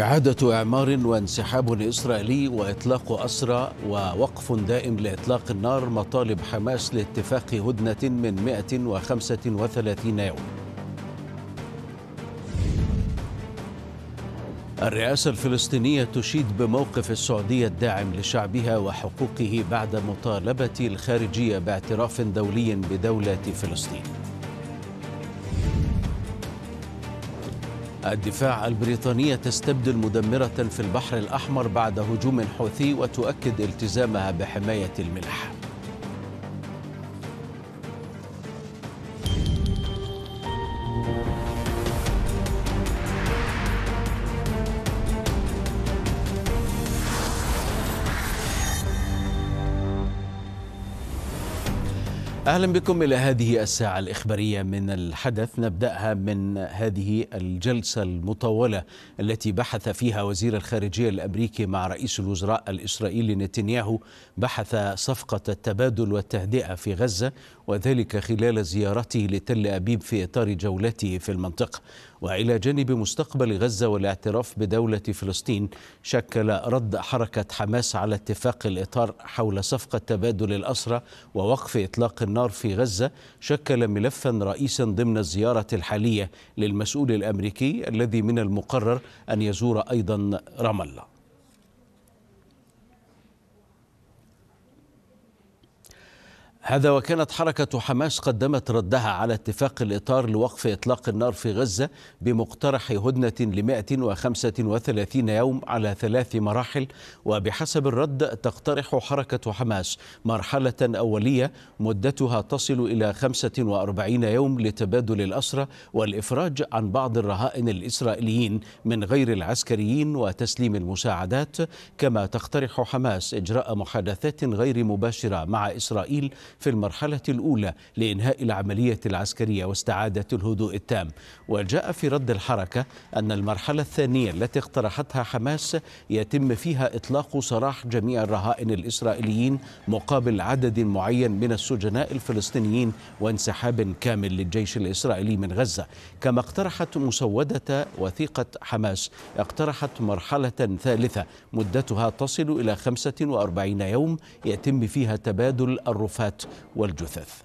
إعادة إعمار وانسحاب إسرائيلي وإطلاق أسرى ووقف دائم لإطلاق النار مطالب حماس لاتفاق هدنة من 135 يوم الرئاسة الفلسطينية تشيد بموقف السعودية الداعم لشعبها وحقوقه بعد مطالبة الخارجية باعتراف دولي بدولة فلسطين الدفاع البريطانية تستبدل مدمرة في البحر الأحمر بعد هجوم حوثي وتؤكد التزامها بحماية الملح أهلا بكم إلى هذه الساعة الإخبارية من الحدث نبدأها من هذه الجلسة المطولة التي بحث فيها وزير الخارجية الأمريكي مع رئيس الوزراء الإسرائيلي نتنياهو بحث صفقة التبادل والتهدئة في غزة وذلك خلال زيارته لتل أبيب في إطار جولته في المنطقة والى جانب مستقبل غزه والاعتراف بدوله فلسطين شكل رد حركه حماس على اتفاق الاطار حول صفقه تبادل الاسرى ووقف اطلاق النار في غزه شكل ملفا رئيسا ضمن الزياره الحاليه للمسؤول الامريكي الذي من المقرر ان يزور ايضا رام الله هذا وكانت حركة حماس قدمت ردها على اتفاق الإطار لوقف إطلاق النار في غزة بمقترح هدنة ل 135 يوم على ثلاث مراحل وبحسب الرد تقترح حركة حماس مرحلة أولية مدتها تصل إلى 45 يوم لتبادل الأسرى والإفراج عن بعض الرهائن الإسرائيليين من غير العسكريين وتسليم المساعدات كما تقترح حماس إجراء محادثات غير مباشرة مع إسرائيل في المرحلة الأولى لإنهاء العملية العسكرية واستعادة الهدوء التام وجاء في رد الحركة أن المرحلة الثانية التي اقترحتها حماس يتم فيها إطلاق سراح جميع الرهائن الإسرائيليين مقابل عدد معين من السجناء الفلسطينيين وانسحاب كامل للجيش الإسرائيلي من غزة كما اقترحت مسودة وثيقة حماس اقترحت مرحلة ثالثة مدتها تصل إلى 45 يوم يتم فيها تبادل الرفات والجثث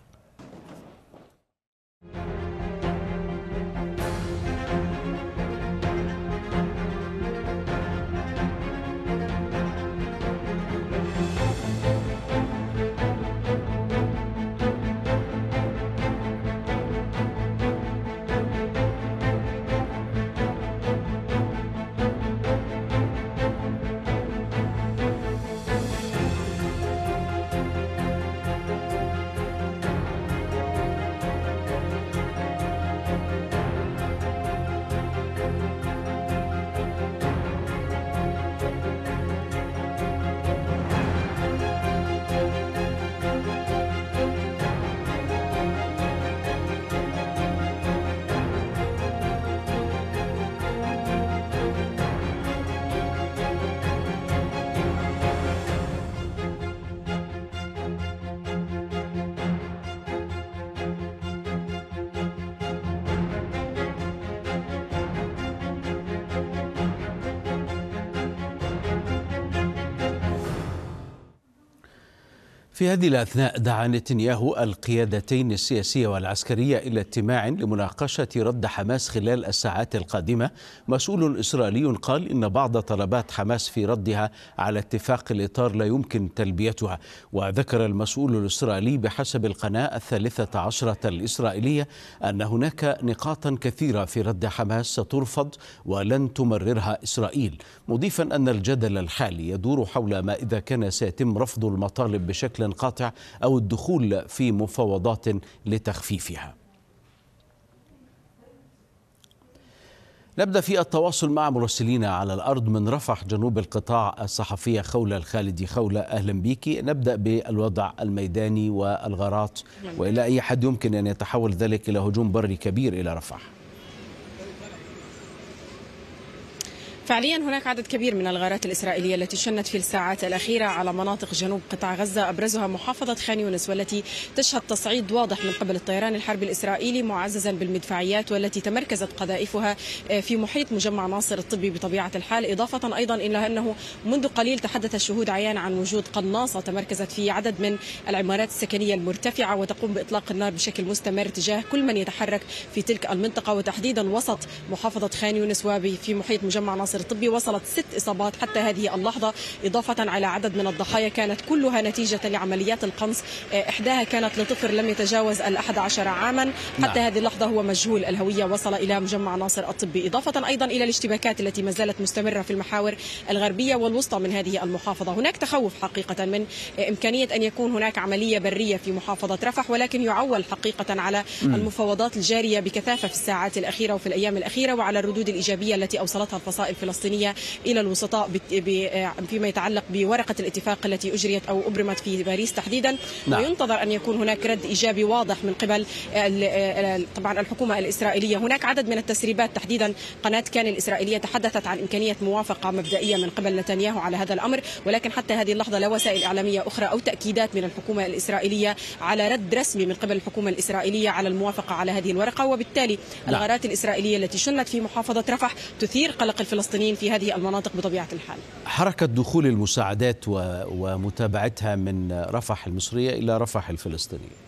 في هذه الأثناء دعا نتنياهو القيادتين السياسية والعسكرية إلى اجتماع لمناقشة رد حماس خلال الساعات القادمة مسؤول إسرائيلي قال إن بعض طلبات حماس في ردها على اتفاق الإطار لا يمكن تلبيتها وذكر المسؤول الإسرائيلي بحسب القناة الثالثة عشرة الإسرائيلية أن هناك نقاطا كثيرة في رد حماس سترفض ولن تمررها إسرائيل مضيفا أن الجدل الحالي يدور حول ما إذا كان سيتم رفض المطالب بشكل القاطع أو الدخول في مفاوضات لتخفيفها نبدأ في التواصل مع مراسلينا على الأرض من رفح جنوب القطاع الصحفية خولة الخالدي خولة أهلا بك نبدأ بالوضع الميداني والغارات نعم. وإلى أي حد يمكن أن يتحول ذلك إلى هجوم بري كبير إلى رفح فعليا هناك عدد كبير من الغارات الإسرائيلية التي شنت في الساعات الأخيرة على مناطق جنوب قطاع غزة أبرزها محافظة خان يونس والتي تشهد تصعيد واضح من قبل الطيران الحربي الإسرائيلي معززا بالمدفعيات والتي تمركزت قذائفها آه، في محيط مجمع ناصر الطبي بطبيعة الحال إضافة أيضا إلى أنه منذ قليل تحدث الشهود عيان عن وجود قناصة تمركزت في عدد من العمارات السكنية المرتفعة وتقوم بإطلاق النار بشكل مستمر تجاه كل من يتحرك في تلك المنطقة وتحديدا وسط محافظة خان يونس وفي محيط مجمع ناصر حصر طبي وصلت ست إصابات حتى هذه اللحظة إضافة على عدد من الضحايا كانت كلها نتيجة لعمليات القنص آه، إحداها كانت لطفل لم يتجاوز الأحد عشر عاما نعم. حتى نعم. هذه اللحظة هو مجهول الهوية وصل إلى مجمع ناصر الطبي إضافة أيضا إلى الاشتباكات التي ما زالت مستمرة في المحاور الغربية والوسطى من هذه المحافظة هناك تخوف حقيقة من آه، إمكانية أن يكون هناك عملية برية في محافظة رفح ولكن يعول حقيقة على المفاوضات الجارية بكثافة في الساعات الأخيرة وفي الأيام الأخيرة وعلى الردود الإيجابية التي أوصلتها الفصائل في الفلسطينية إلى الوسطاء آه، فيما يتعلق بورقة الاتفاق التي أجريت أو أبرمت في باريس تحديدا نعم. وينتظر أن يكون هناك رد إيجابي واضح من قبل طبعا الحكومة الإسرائيلية هناك عدد من التسريبات تحديدا قناة كان الإسرائيلية تحدثت عن إمكانية موافقة مبدئية من قبل نتنياهو على هذا الأمر ولكن حتى هذه اللحظة لا وسائل إعلامية أخرى أو تأكيدات من الحكومة الإسرائيلية على رد رسمي من قبل الحكومة الإسرائيلية على الموافقة على هذه الورقة وبالتالي نعم. الغارات الإسرائيلية التي شنت في محافظة رفح تثير قلق الفلسطينيين الفلسطينيين في هذه المناطق بطبيعة الحال حركة دخول المساعدات ومتابعتها من رفح المصرية إلى رفح الفلسطينية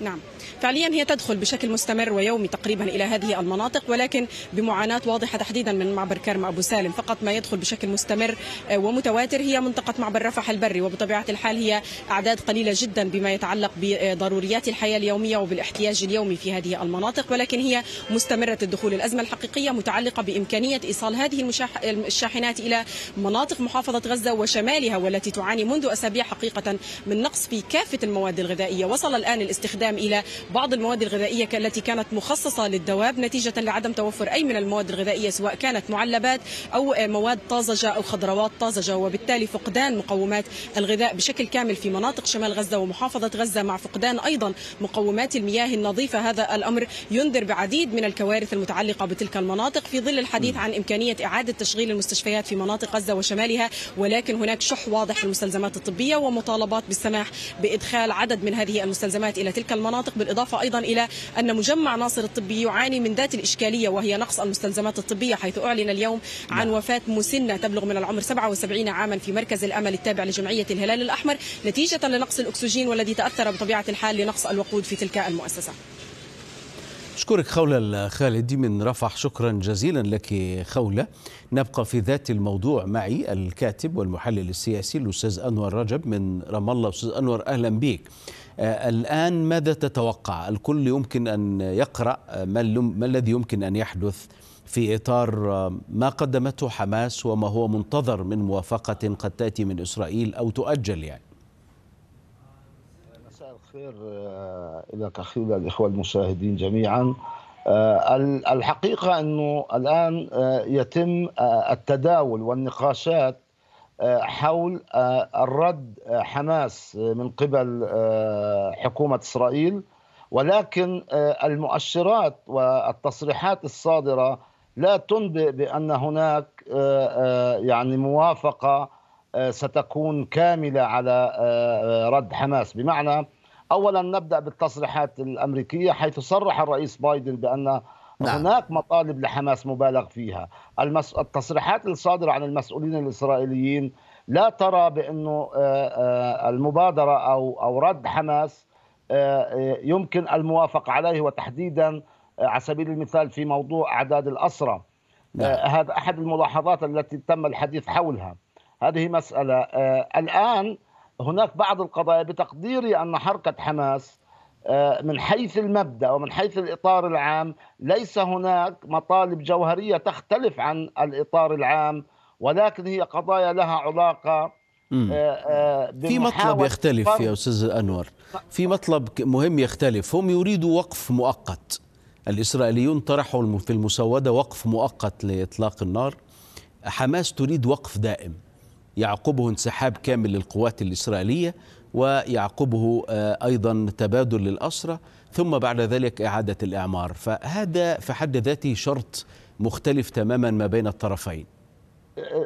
نعم فعليا هي تدخل بشكل مستمر ويومي تقريبا إلى هذه المناطق ولكن بمعاناة واضحة تحديدا من معبر كرم أبو سالم فقط ما يدخل بشكل مستمر آه، ومتواتر هي منطقة معبر رفح البري وبطبيعة الحال هي أعداد قليلة جدا بما يتعلق بضروريات الحياة اليومية وبالاحتياج اليومي في هذه المناطق ولكن هي مستمرة الدخول الأزمة الحقيقية متعلقة بإمكانية إيصال هذه الشاحنات إلى مناطق محافظة غزة وشمالها والتي تعاني منذ أسابيع حقيقة من نقص في كافة المواد الغذائية وصل الآن الاستخدام إلى بعض المواد الغذائية التي كانت مخصصة للدواب نتيجة لعدم توفر أي من المواد الغذائية سواء كانت معلبات أو آه، مواد طازجة أو خضروات طازجة وبالتالي فقدان مقومات الغذاء بشكل كامل في مناطق شمال غزة ومحافظة غزة مع فقدان أيضا مقومات المياه النظيفة هذا الأمر ينذر بعديد من الكوارث المتعلقة بتلك المناطق في ظل الحديث عن إمكانية إعادة تشغيل المستشفيات في مناطق غزة وشمالها ولكن هناك شح واضح في المستلزمات الطبية ومطالبات بالسماح بإدخال عدد من هذه المستلزمات إلى تلك المناطق بالإضافة بالإضافة أيضا إلى أن مجمع ناصر الطبي يعاني من ذات الإشكالية وهي نقص المستلزمات الطبية حيث أعلن اليوم نعم. عن وفاة مسنة تبلغ من العمر 77 عاما في مركز الأمل التابع لجمعية الهلال الأحمر نتيجة لنقص الأكسجين والذي تأثر بطبيعة الحال لنقص الوقود في تلك المؤسسة شكرك خولة الخالدي من رفح شكرا جزيلا لك خولة نبقى في ذات الموضوع معي الكاتب والمحلل السياسي الأستاذ أنور رجب من رام الله أستاذ أنور أهلا بك آه، الآن ماذا تتوقع الكل يمكن أن يقرأ آه، ما الذي يمكن أن يحدث في إطار آه، ما قدمته حماس وما هو منتظر من موافقة قد تأتي من إسرائيل أو تؤجل يعني مساء الخير لك أخي الإخوة المشاهدين جميعا الحقيقة أنه الآن يتم التداول والنقاشات حول آه، الرد آه، حماس آه، من قبل حكومه اسرائيل ولكن المؤشرات والتصريحات الصادره لا تنبئ بان هناك يعني موافقه ستكون كامله على رد حماس بمعنى اولا نبدا بالتصريحات الامريكيه حيث صرح الرئيس بايدن بان نعم. هناك مطالب لحماس مبالغ فيها المس... التصريحات الصادرة عن المسؤولين الإسرائيليين لا ترى بأنه آه، آه، المبادرة أو, أو رد حماس آه، يمكن الموافقة عليه وتحديدا على سبيل المثال في موضوع أعداد الأسرى نعم. هذا أحد الملاحظات التي تم الحديث حولها هذه مسألة الآن هناك بعض القضايا بتقديري أن حركة حماس آه، من حيث المبدا ومن حيث الاطار العام ليس هناك مطالب جوهريه تختلف عن الاطار العام ولكن هي قضايا لها علاقه آه، آه، في مطلب يختلف يا استاذ انور في مطلب مهم يختلف هم يريدوا وقف مؤقت الاسرائيليون طرحوا في المسوده وقف مؤقت لاطلاق النار حماس تريد وقف دائم يعقبه انسحاب كامل للقوات الاسرائيليه ويعقبه آه، أيضا تبادل للأسرة ثم بعد ذلك إعادة الإعمار فهذا في حد ذاته شرط مختلف تماما ما بين الطرفين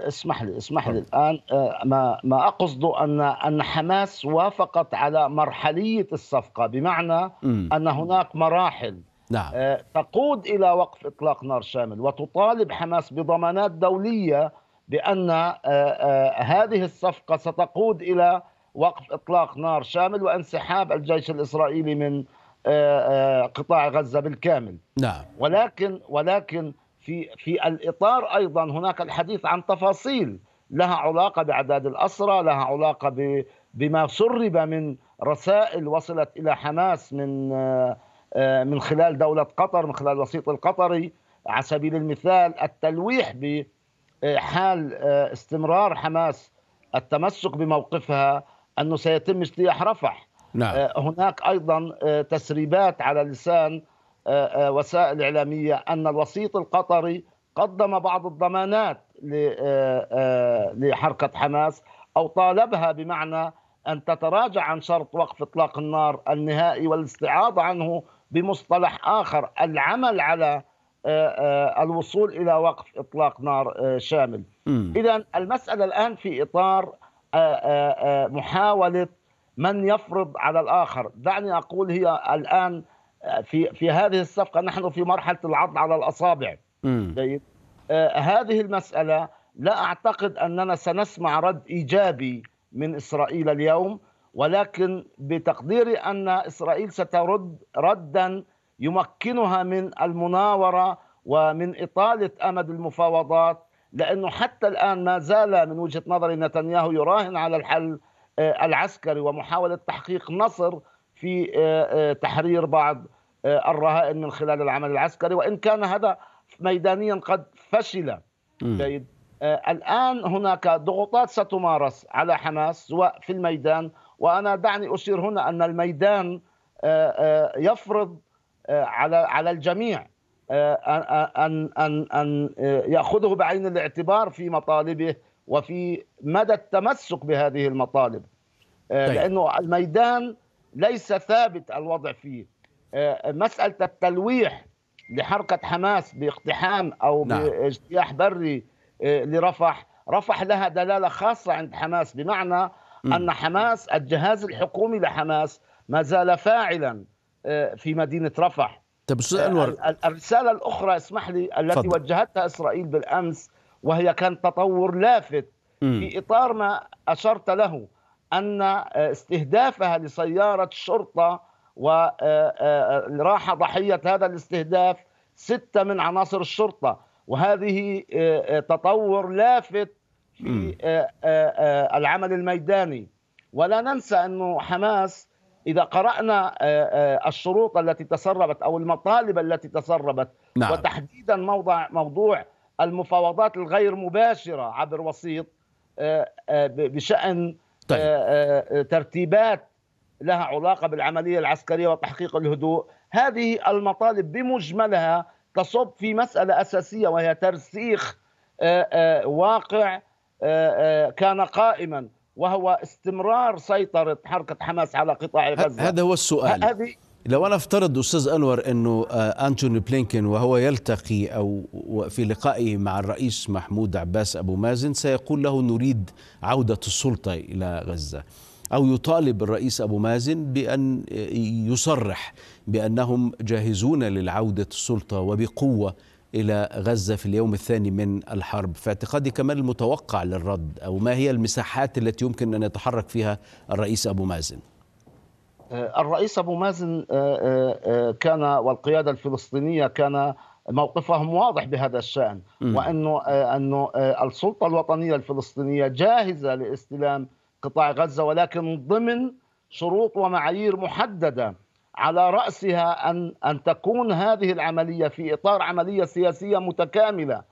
اسمح لي اسمح لي نعم. الان آه، ما ما اقصده ان ان حماس وافقت على مرحليه الصفقه بمعنى م. ان هناك مراحل نعم. آه، تقود الى وقف اطلاق نار شامل وتطالب حماس بضمانات دوليه بان هذه الصفقه ستقود الى وقف اطلاق نار شامل وانسحاب الجيش الاسرائيلي من آه، آه، قطاع غزه بالكامل نعم ولكن ولكن في في الاطار ايضا هناك الحديث عن تفاصيل لها علاقه باعداد الاسرى لها علاقه بما سرب من رسائل وصلت الى حماس من آه، من خلال دوله قطر من خلال الوسيط القطري على سبيل المثال التلويح بحال استمرار حماس التمسك بموقفها أنه سيتم اجتياح رفح نعم. آه، هناك أيضا آه، تسريبات على لسان آه، وسائل إعلامية أن الوسيط القطري قدم بعض الضمانات لحركة حماس أو طالبها بمعنى أن تتراجع عن شرط وقف إطلاق النار النهائي والاستعاضة عنه بمصطلح آخر العمل على الوصول إلى وقف إطلاق نار شامل إذا المسألة الآن في إطار آه، آه، آه، محاوله من يفرض على الاخر دعني اقول هي الان في في هذه الصفقه نحن في مرحله العض على الاصابع جيد هذه المساله لا اعتقد اننا سنسمع رد ايجابي من اسرائيل اليوم ولكن بتقديري ان اسرائيل سترد ردا يمكنها من المناوره ومن اطاله امد المفاوضات لأنه حتى الآن ما زال من وجهة نظري نتنياهو يراهن على الحل آه، العسكري ومحاولة تحقيق نصر في آه، آه، تحرير بعض الرهائن من خلال العمل العسكري وإن كان هذا ميدانيا قد فشل جيد الآن هناك ضغوطات ستمارس على حماس سواء في الميدان وأنا دعني أشير هنا أن الميدان يفرض على على الجميع آه، ان ان ان آه، ياخذه بعين الاعتبار في مطالبه وفي مدى التمسك بهذه المطالب آه، طيب. لانه الميدان ليس ثابت الوضع فيه مساله التلويح لحركه حماس باقتحام او نعم. باجتياح بري لرفح رفح لها دلاله خاصه عند حماس بمعنى م. ان حماس الجهاز الحكومي لحماس ما زال فاعلا في مدينه رفح طب استاذ انور الرساله الاخرى اسمح لي التي فضل. وجهتها اسرائيل بالامس وهي كان تطور لافت م. في اطار ما اشرت له ان استهدافها لسياره شرطه وراح آه، آه، ضحيه هذا الاستهداف سته من عناصر الشرطه وهذه آه، تطور لافت في العمل الميداني ولا ننسى انه حماس إذا قرأنا آه، آه، الشروط التي تسربت أو المطالب التي تسربت نعم. وتحديدا موضع موضوع المفاوضات الغير مباشرة عبر وسيط آه، بشأن طيب. ترتيبات لها علاقة بالعملية العسكرية وتحقيق الهدوء هذه المطالب بمجملها تصب في مسألة أساسية وهي ترسيخ واقع كان قائما وهو استمرار سيطرة حركة حماس على قطاع غزة هذا هو السؤال هذه لو أنا افترض أستاذ أنور أنه آه، أنتوني بلينكين وهو يلتقي أو في لقائه مع الرئيس محمود عباس أبو مازن سيقول له نريد عودة السلطة إلى غزة أو يطالب الرئيس أبو مازن بأن آه، يصرح بأنهم جاهزون للعودة السلطة وبقوة إلى غزة في اليوم الثاني من الحرب في اعتقادي كمان المتوقع للرد أو ما هي المساحات التي يمكن أن يتحرك فيها الرئيس أبو مازن آه، الرئيس أبو مازن آه، آه، كان والقيادة الفلسطينية كان موقفهم واضح بهذا الشأن وأنه أنه السلطة الوطنية الفلسطينية جاهزة لاستلام قطاع غزة ولكن ضمن شروط ومعايير محددة على رأسها أن أن تكون هذه العملية في إطار عملية سياسية متكاملة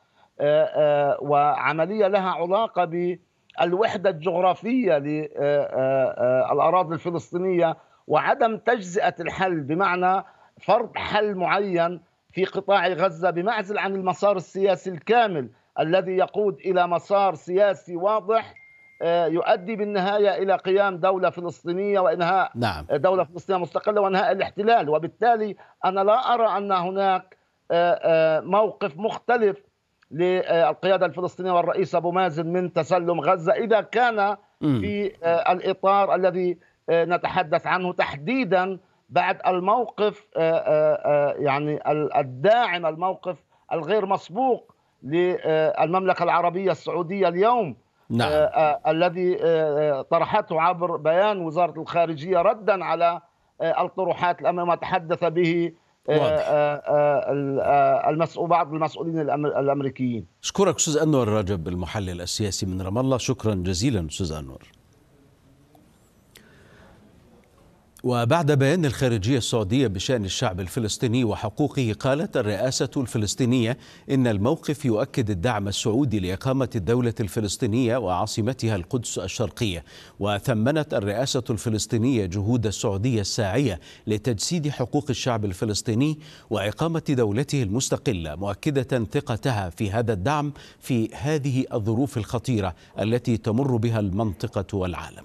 آه، آه، وعملية لها علاقة بالوحدة الجغرافية للأراضي آه، الفلسطينية وعدم تجزئة الحل بمعنى فرض حل معين في قطاع غزة بمعزل عن المسار السياسي الكامل الذي يقود إلى مسار سياسي واضح آه، يؤدي بالنهاية إلى قيام دولة فلسطينية وإنهاء نعم. آه، دولة فلسطينية مستقلة وإنهاء الاحتلال وبالتالي أنا لا أرى أن هناك آه، موقف مختلف للقيادة الفلسطينية والرئيس أبو مازن من تسلم غزة إذا كان في الإطار الذي نتحدث عنه تحديدا بعد الموقف يعني الداعم الموقف الغير مسبوق للمملكة العربية السعودية اليوم نعم. آه، آه، الذي آه، طرحته عبر بيان وزارة الخارجية ردا على الطروحات الأمامية ما تحدث به المسؤول بعض المسؤولين الأمريكيين أشكرك أستاذ أنور رجب المحلل السياسي من رام الله شكرا جزيلا أستاذ أنور وبعد بيان الخارجية السعودية بشأن الشعب الفلسطيني وحقوقه قالت الرئاسة الفلسطينية إن الموقف يؤكد الدعم السعودي لإقامة الدولة الفلسطينية وعاصمتها القدس الشرقية وثمنت الرئاسة الفلسطينية جهود السعودية الساعية لتجسيد حقوق الشعب الفلسطيني وإقامة دولته المستقلة مؤكدة ثقتها في هذا الدعم في هذه الظروف الخطيرة التي تمر بها المنطقة والعالم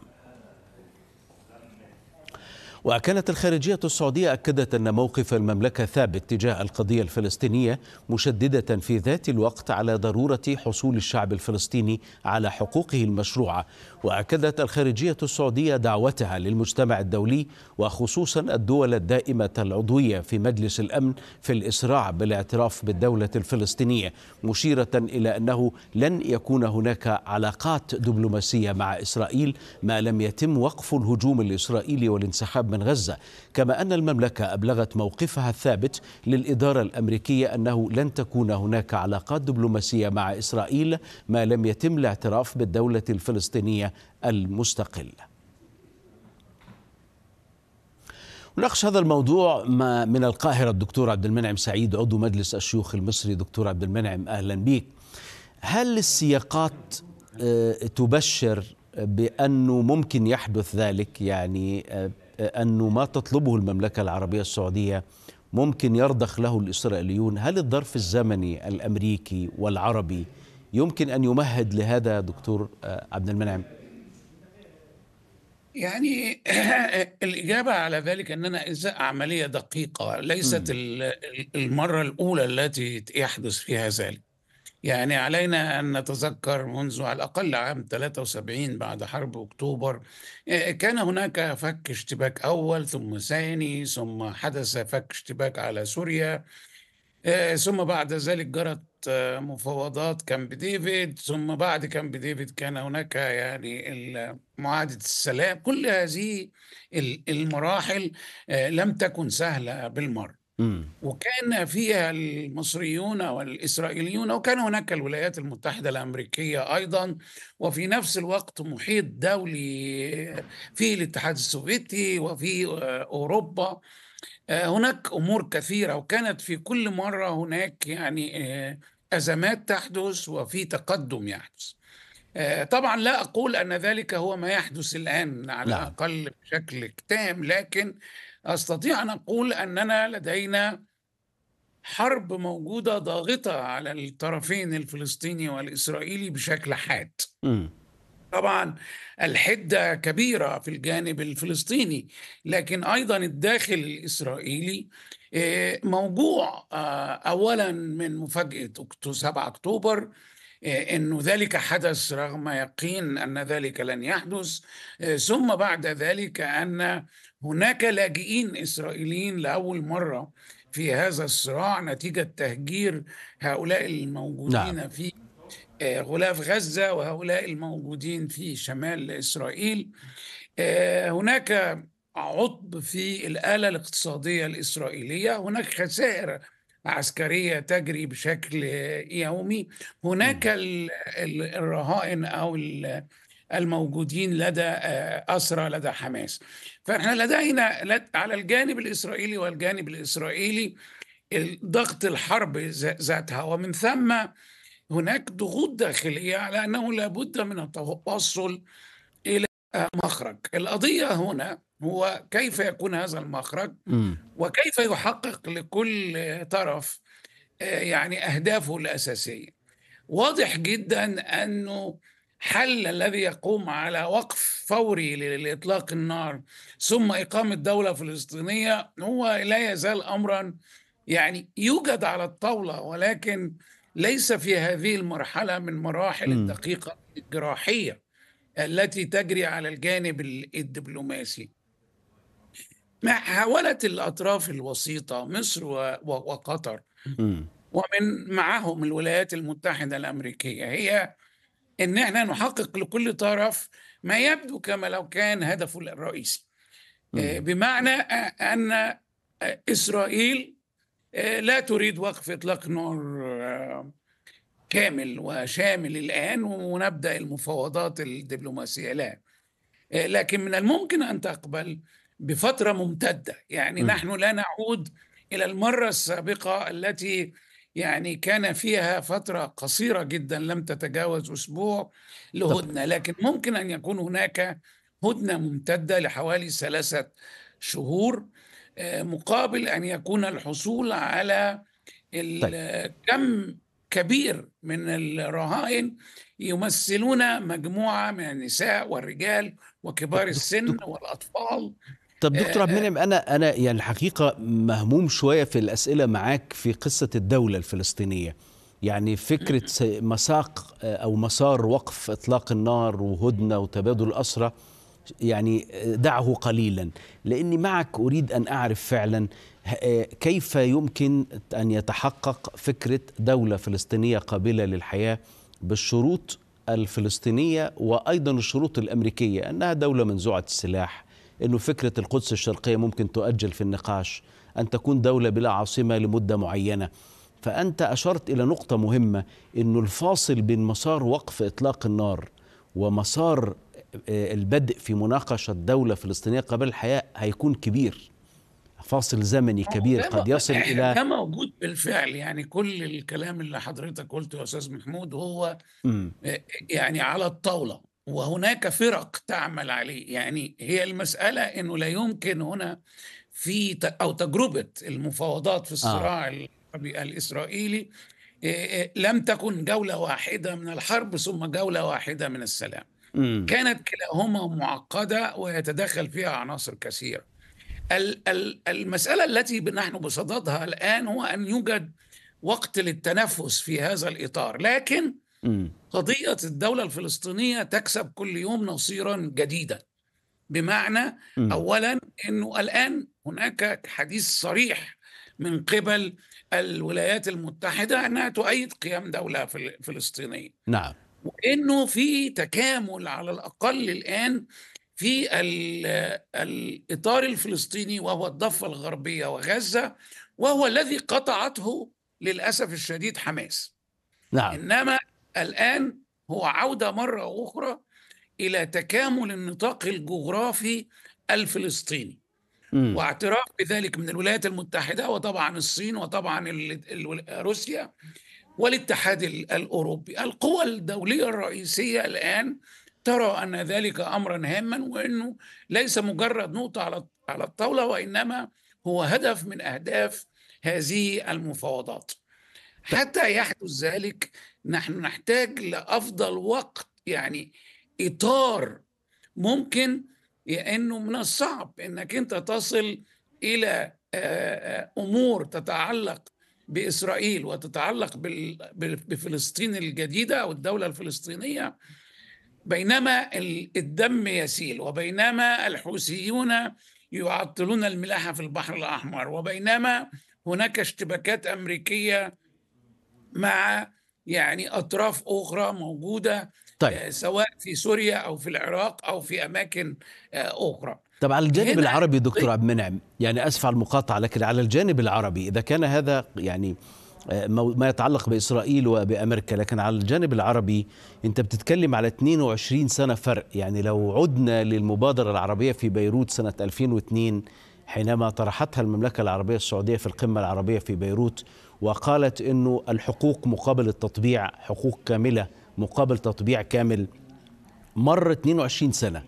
وكانت الخارجية السعودية أكدت أن موقف المملكة ثابت تجاه القضية الفلسطينية مشددة في ذات الوقت على ضرورة حصول الشعب الفلسطيني على حقوقه المشروعة وأكدت الخارجية السعودية دعوتها للمجتمع الدولي وخصوصا الدول الدائمة العضوية في مجلس الأمن في الإسراع بالاعتراف بالدولة الفلسطينية مشيرة إلى أنه لن يكون هناك علاقات دبلوماسية مع إسرائيل ما لم يتم وقف الهجوم الإسرائيلي والانسحاب من غزة كما أن المملكة أبلغت موقفها الثابت للإدارة الأمريكية أنه لن تكون هناك علاقات دبلوماسية مع إسرائيل ما لم يتم الاعتراف بالدولة الفلسطينية المستقلة نناقش هذا الموضوع ما من القاهرة الدكتور عبد المنعم سعيد عضو مجلس الشيوخ المصري دكتور عبد المنعم أهلا بك هل السياقات آه، تبشر بأنه ممكن يحدث ذلك يعني آه، أنه ما تطلبه المملكة العربية السعودية ممكن يرضخ له الإسرائيليون هل الظرف الزمني الأمريكي والعربي يمكن أن يمهد لهذا دكتور آه، عبد المنعم يعني الإجابة على ذلك أننا إزاء عملية دقيقة ليست المرة الأولى التي يحدث فيها ذلك يعني علينا أن نتذكر منذ على الأقل عام 73 بعد حرب أكتوبر آه، كان هناك فك اشتباك أول ثم ثاني ثم حدث فك اشتباك على سوريا آه، ثم بعد ذلك جرت آه، مفاوضات كامب ديفيد ثم بعد كامب ديفيد كان هناك يعني معاهدة السلام كل هذه المراحل لم تكن سهلة بالمرة وكان فيها المصريون والإسرائيليون وكان هناك الولايات المتحدة الأمريكية أيضا وفي نفس الوقت محيط دولي فيه الاتحاد السوفيتي وفي أوروبا آه، هناك أمور كثيرة وكانت في كل مرة هناك يعني آه، أزمات تحدث وفي تقدم يحدث آه، طبعا لا أقول أن ذلك هو ما يحدث الآن على نعم. الأقل بشكل تام لكن استطيع ان اقول اننا لدينا حرب موجوده ضاغطه على الطرفين الفلسطيني والاسرائيلي بشكل حاد. طبعا الحده كبيره في الجانب الفلسطيني لكن ايضا الداخل الاسرائيلي آه، موجوع آه، اولا من مفاجاه 7 اكتوبر آه، انه ذلك حدث رغم يقين ان ذلك لن يحدث ثم بعد ذلك ان هناك لاجئين إسرائيليين لأول مرة في هذا الصراع نتيجة تهجير هؤلاء الموجودين نعم. في آه، غلاف غزة وهؤلاء الموجودين في شمال إسرائيل آه، هناك عطب في الآلة الاقتصادية الإسرائيلية هناك خسائر عسكرية تجري بشكل يومي هناك الرهائن أو الموجودين لدى آه، أسرى لدى حماس فاحنا لدينا على الجانب الاسرائيلي والجانب الاسرائيلي ضغط الحرب ذاتها ومن ثم هناك ضغوط داخليه على انه لابد من التوصل الى مخرج القضيه هنا هو كيف يكون هذا المخرج وكيف يحقق لكل طرف آه، يعني اهدافه الاساسيه واضح جدا انه حل الذي يقوم على وقف فوري لإطلاق النار ثم إقامة دولة فلسطينية هو لا يزال أمرا يعني يوجد على الطاولة ولكن ليس في هذه المرحلة من مراحل الدقيقة الجراحية التي تجري على الجانب الدبلوماسي ما حاولت الأطراف الوسيطة مصر وقطر ومن معهم الولايات المتحدة الأمريكية هي ان احنا نحقق لكل طرف ما يبدو كما لو كان هدفه الرئيسي آه، بمعنى ان آه، اسرائيل آه، لا تريد وقف اطلاق نار كامل وشامل الان ونبدا المفاوضات الدبلوماسيه لها لكن من الممكن ان تقبل بفتره ممتده يعني م. نحن لا نعود الى المره السابقه التي يعني كان فيها فترة قصيرة جدا لم تتجاوز أسبوع لهدنة لكن ممكن أن يكون هناك هدنة ممتدة لحوالي ثلاثة شهور آه، مقابل أن يكون الحصول على طيب. كم كبير من الرهائن يمثلون مجموعة من النساء والرجال وكبار السن والأطفال طب دكتور آه، آه. عبد المنعم انا انا يعني الحقيقه مهموم شويه في الاسئله معاك في قصه الدوله الفلسطينيه يعني فكره مساق آه، او مسار وقف اطلاق النار وهدنه وتبادل الاسرى يعني دعه قليلا لاني معك اريد ان اعرف فعلا كيف يمكن ان يتحقق فكره دوله فلسطينيه قابله للحياه بالشروط الفلسطينيه وايضا الشروط الامريكيه انها دوله منزوعه السلاح أنه فكرة القدس الشرقية ممكن تؤجل في النقاش أن تكون دولة بلا عاصمة لمدة معينة فأنت أشرت إلى نقطة مهمة أنه الفاصل بين مسار وقف إطلاق النار ومسار آه، آه، البدء في مناقشة دولة فلسطينية قبل الحياة هيكون كبير فاصل زمني كبير قد يصل الى ده موجود بالفعل يعني كل الكلام اللي حضرتك قلته يا استاذ محمود هو آه، يعني على الطاوله وهناك فرق تعمل عليه يعني هي المسألة أنه لا يمكن هنا في أو تجربة المفاوضات في آه. الصراع آه. الإسرائيلي لم تكن جولة واحدة من الحرب ثم جولة واحدة من السلام م. كانت كلاهما معقدة ويتدخل فيها عناصر كثيرة المسألة التي نحن بصددها الآن هو أن يوجد وقت للتنفس في هذا الإطار لكن قضية الدولة الفلسطينية تكسب كل يوم نصيرا جديدا بمعنى أولا أنه الآن هناك حديث صريح من قبل الولايات المتحدة أنها تؤيد قيام دولة فلسطينية نعم وأنه في تكامل على الأقل الآن في الإطار الفلسطيني وهو الضفة الغربية وغزة وهو الذي قطعته للأسف الشديد حماس نعم. إنما الآن هو عودة مرة أخرى إلى تكامل النطاق الجغرافي الفلسطيني واعتراف بذلك من الولايات المتحدة وطبعا الصين وطبعا روسيا والاتحاد الأوروبي القوى الدولية الرئيسية الآن ترى أن ذلك أمرا هاما وأنه ليس مجرد نقطة على الطاولة وإنما هو هدف من أهداف هذه المفاوضات حتى يحدث ذلك نحن نحتاج لافضل وقت يعني اطار ممكن لانه من الصعب انك انت تصل الى امور تتعلق باسرائيل وتتعلق بفلسطين الجديده او الدوله الفلسطينيه بينما الدم يسيل وبينما الحوثيون يعطلون الملاحه في البحر الاحمر وبينما هناك اشتباكات امريكيه مع يعني اطراف اخرى موجوده طيب. آه، سواء في سوريا او في العراق او في اماكن آه، اخرى طب على الجانب العربي دكتور عبد المنعم يعني اسف على المقاطعه لكن على الجانب العربي اذا كان هذا يعني آه، ما يتعلق بإسرائيل وبأمريكا لكن على الجانب العربي أنت بتتكلم على 22 سنة فرق يعني لو عدنا للمبادرة العربية في بيروت سنة 2002 حينما طرحتها المملكة العربية السعودية في القمة العربية في بيروت وقالت انه الحقوق مقابل التطبيع حقوق كامله مقابل تطبيع كامل مر 22 سنه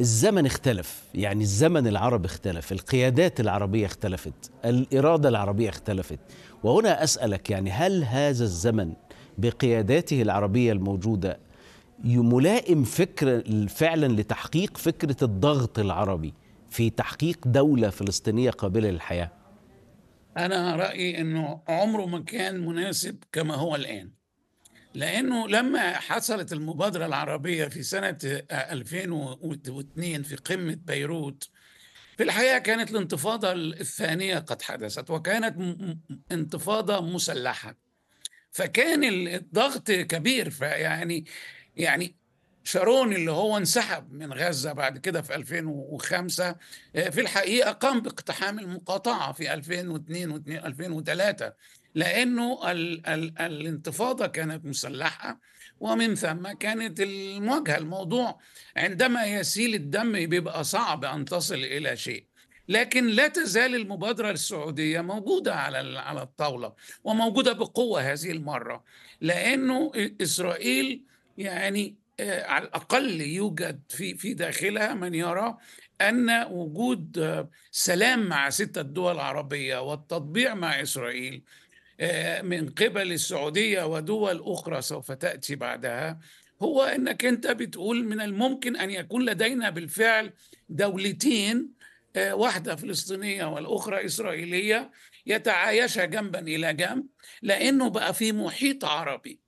الزمن اختلف يعني الزمن العربي اختلف القيادات العربية اختلفت الإرادة العربية اختلفت وهنا أسألك يعني هل هذا الزمن بقياداته العربية الموجودة ملائم فكر فعلا لتحقيق فكرة الضغط العربي في تحقيق دولة فلسطينية قابلة للحياة انا رايي انه عمره ما كان مناسب كما هو الان لانه لما حصلت المبادره العربيه في سنه 2002 آه، في قمه بيروت في الحقيقه كانت الانتفاضه الثانيه قد حدثت وكانت انتفاضه مسلحه فكان الضغط كبير فيعني يعني شارون اللي هو انسحب من غزة بعد كده في 2005 آه، في الحقيقة قام باقتحام المقاطعة في 2002 و2003 لأنه ال ال الانتفاضة كانت مسلحة ومن ثم كانت المواجهة الموضوع عندما يسيل الدم بيبقى صعب أن تصل إلى شيء لكن لا تزال المبادرة السعودية موجودة على على الطاولة وموجودة بقوة هذه المرة لأنه إسرائيل يعني آه، على الاقل يوجد في في داخلها من يرى ان وجود آه، سلام مع سته دول عربيه والتطبيع مع اسرائيل آه، من قبل السعوديه ودول اخرى سوف تاتي بعدها هو انك انت بتقول من الممكن ان يكون لدينا بالفعل دولتين واحده فلسطينيه والاخرى اسرائيليه يتعايشا جنبا الى جنب لانه بقى في محيط عربي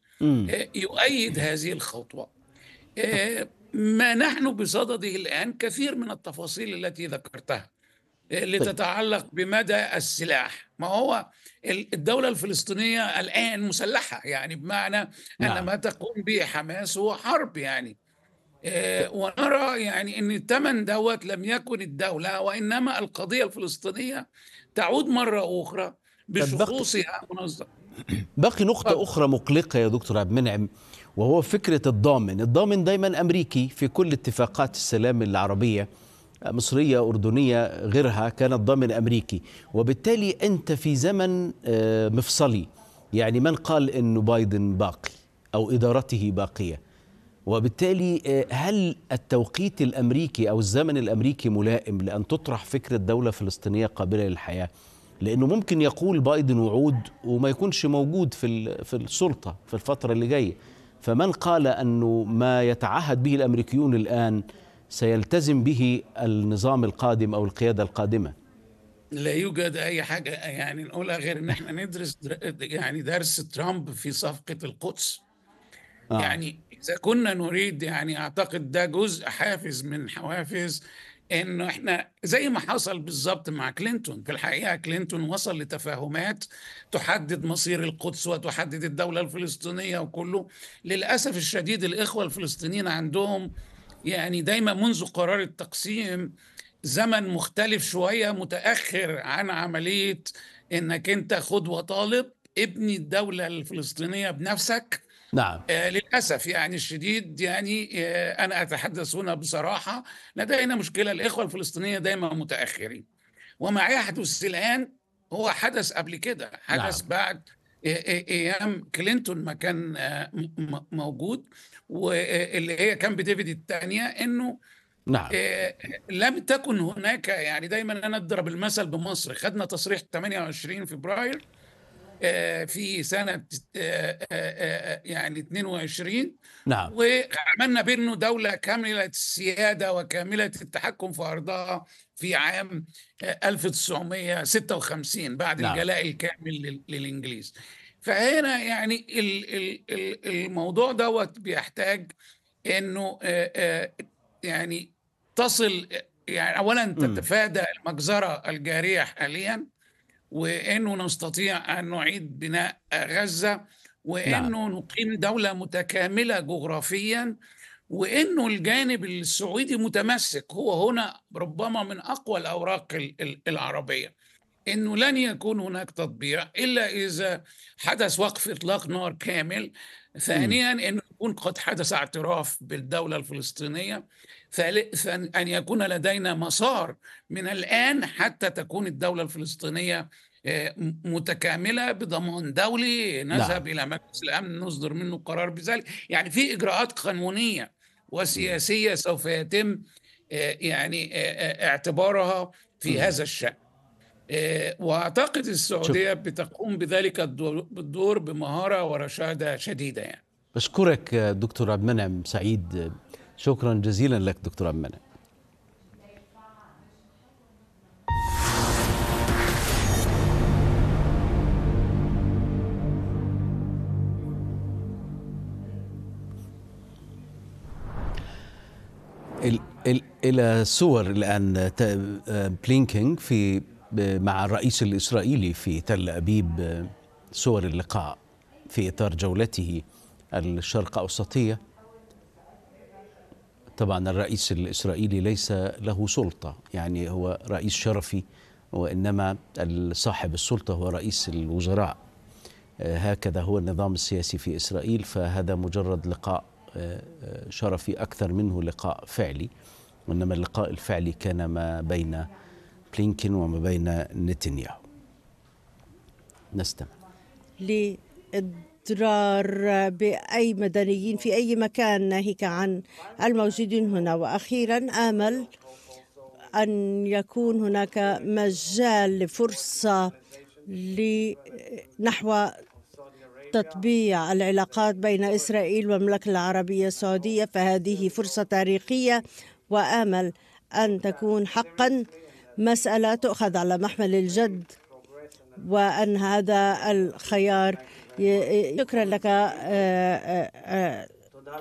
يؤيد هذه الخطوه ما نحن بصدده الآن كثير من التفاصيل التي ذكرتها آه، طيب. لتتعلق بمدى السلاح ما هو الدولة الفلسطينية الآن مسلحة يعني بمعنى أن نعم. ما تقوم به حماس هو حرب يعني آه، طيب. ونرى يعني أن الثمن دوت لم يكن الدولة وإنما القضية الفلسطينية تعود مرة أخرى طيب، بشخوصها منظمة باقي نقطة أخرى مقلقة يا دكتور عبد المنعم وهو فكرة الضامن الضامن دايما أمريكي في كل اتفاقات السلام العربية مصرية أردنية غيرها كان الضامن أمريكي وبالتالي أنت في زمن آه، مفصلي يعني من قال أن بايدن باقي أو إدارته باقية وبالتالي آه، هل التوقيت الأمريكي أو الزمن الأمريكي ملائم لأن تطرح فكرة دولة فلسطينية قابلة للحياة لأنه ممكن يقول بايدن وعود وما يكونش موجود في في السلطة في الفترة اللي جاية فمن قال أنه ما يتعهد به الأمريكيون الآن سيلتزم به النظام القادم أو القيادة القادمة لا يوجد أي حاجة يعني نقولها غير إن إحنا ندرس يعني درس ترامب في صفقة القدس آه. يعني إذا كنا نريد يعني أعتقد ده جزء حافز من حوافز انه احنا زي ما حصل بالظبط مع كلينتون في الحقيقه كلينتون وصل لتفاهمات تحدد مصير القدس وتحدد الدوله الفلسطينيه وكله للاسف الشديد الاخوه الفلسطينيين عندهم يعني دايما منذ قرار التقسيم زمن مختلف شويه متاخر عن عمليه انك انت خد وطالب ابني الدوله الفلسطينيه بنفسك نعم آه، للأسف يعني الشديد يعني آه، أنا أتحدث هنا بصراحة لدينا مشكلة الإخوة الفلسطينية دائما متأخرين وما يحدث الآن هو حدث قبل كده حدث نعم. بعد ايام كلينتون ما كان آه، موجود واللي هي كان بديفيد الثانيه انه نعم لم تكن هناك يعني دايما انا اضرب المثل بمصر خدنا تصريح 28 فبراير آه، في سنه آه، آه، يعني 22 نعم وعملنا بانه دوله كامله السياده وكامله التحكم في ارضها في عام 1956 بعد نعم. الجلاء الكامل للانجليز فهنا يعني الموضوع دوت بيحتاج انه يعني تصل يعني اولا تتفادى المجزره الجاريه حاليا وانه نستطيع ان نعيد بناء غزه نعم. وانه نعم. نقيم دوله متكامله جغرافيا وانه الجانب السعودي متمسك هو هنا ربما من اقوى الاوراق العربيه انه لن يكون هناك تطبيع الا اذا حدث وقف اطلاق نار كامل ثانيا انه يكون قد حدث اعتراف بالدوله الفلسطينيه أن يكون لدينا مسار من الآن حتى تكون الدولة الفلسطينية آه، متكاملة بضمان دولي نذهب لا. نعم. إلى مجلس الأمن نصدر منه قرار بذلك يعني في إجراءات قانونية وسياسية نعم. سوف يتم آه، يعني آه، اعتبارها في نعم. هذا الشأن واعتقد السعوديه شوف. بتقوم بذلك الدور بمهاره ورشاده شديده يعني بشكرك دكتور عبد المنعم سعيد شكرا جزيلا لك دكتورة منى الى صور الان بلينكينج في مع الرئيس الاسرائيلي في تل ابيب صور اللقاء في اطار جولته الشرق اوسطيه طبعا الرئيس الإسرائيلي ليس له سلطة يعني هو رئيس شرفي وإنما صاحب السلطة هو رئيس الوزراء هكذا هو النظام السياسي في إسرائيل فهذا مجرد لقاء آه، شرفي أكثر منه لقاء فعلي وإنما اللقاء الفعلي كان ما بين بلينكين وما بين نتنياهو نستمع لي اضرار باي مدنيين في اي مكان ناهيك عن الموجودين هنا واخيرا امل ان يكون هناك مجال لفرصه نحو تطبيع العلاقات بين إسرائيل والمملكة العربية السعودية فهذه فرصة تاريخية وآمل أن تكون حقا مسألة تؤخذ على محمل الجد وأن هذا الخيار شكرا لك